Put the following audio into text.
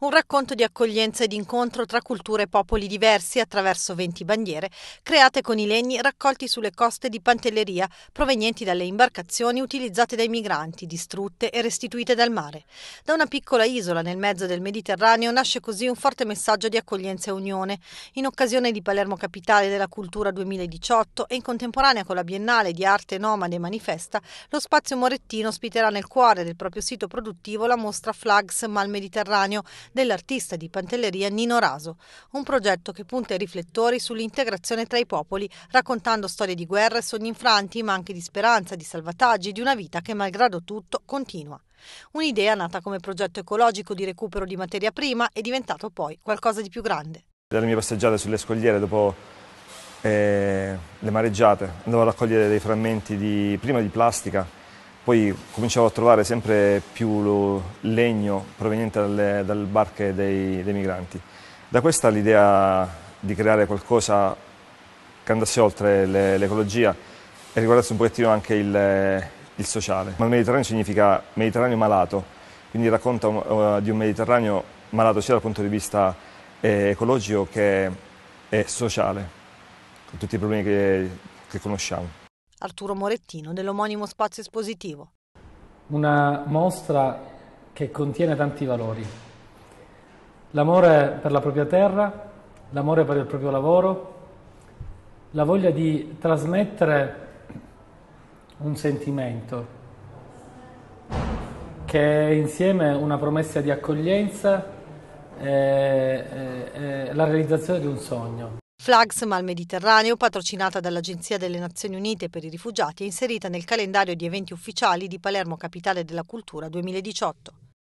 Un racconto di accoglienza e di incontro tra culture e popoli diversi attraverso 20 bandiere create con i legni raccolti sulle coste di Pantelleria provenienti dalle imbarcazioni utilizzate dai migranti, distrutte e restituite dal mare. Da una piccola isola nel mezzo del Mediterraneo nasce così un forte messaggio di accoglienza e unione. In occasione di Palermo Capitale della Cultura 2018 e in contemporanea con la Biennale di Arte Nomade Manifesta, lo spazio Morettino ospiterà nel cuore del proprio sito produttivo la mostra Flags Mal Mediterraneo dell'artista di Pantelleria Nino Raso, un progetto che punta i riflettori sull'integrazione tra i popoli, raccontando storie di guerra e sogni infranti, ma anche di speranza, di salvataggi, di una vita che malgrado tutto continua. Un'idea nata come progetto ecologico di recupero di materia prima è diventato poi qualcosa di più grande. Dalle mie passeggiate sulle scogliere dopo eh, le mareggiate andavo a raccogliere dei frammenti di, prima di plastica poi cominciavo a trovare sempre più legno proveniente dalle, dalle barche dei, dei, migranti. Da questa l'idea di creare qualcosa che andasse oltre le, l'ecologia e riguardasse un pochettino anche il, il sociale. Ma il Mediterraneo significa Mediterraneo malato, quindi racconta uh, di un Mediterraneo malato sia dal punto di vista eh, ecologico che eh, sociale, con tutti i problemi che, che conosciamo. Arturo Morettino dell'omonimo spazio espositivo. Una mostra che contiene tanti valori. L'amore per la propria terra, l'amore per il proprio lavoro, la voglia di trasmettere un sentimento che è insieme una promessa di accoglienza e, e, e la realizzazione di un sogno. Flags al Mediterraneo, patrocinata dall'Agenzia delle Nazioni Unite per i Rifugiati, è inserita nel calendario di eventi ufficiali di Palermo Capitale della Cultura 2018.